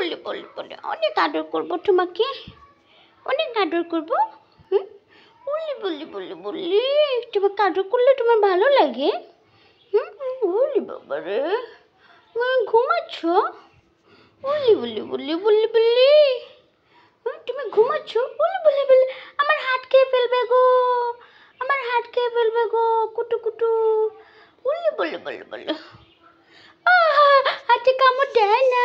বললে বললে বললে অনেক আদর করবো তোমাকে অনেক আদর করবো হুম বললে বললে বললে বললি তোমাকে আদর করলে তোমার ভালো লাগে হুম বললি বাবা রে ঘুমাচ্ছ বললি বললি বললি বললি বললি তুমি ঘুমাচ্ছ বললি বললি বললি আমার হাত খেয়ে ফেলবে গো আমার হাত খেয়ে ফেলবে গো কুটু কুটু বললি বললি বললি বললি হাতে কামড় দেয় না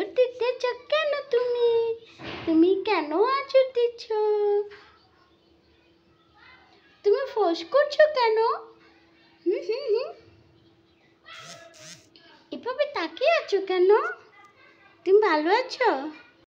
আঁচড় দিতেছ কেন তুমি তুমি কেন আঁচড় দিচ্ছ তুমি ফোস করছো কেন হুম হুম এভাবে তাকিয়ে আছো কেন তুমি ভালো আছো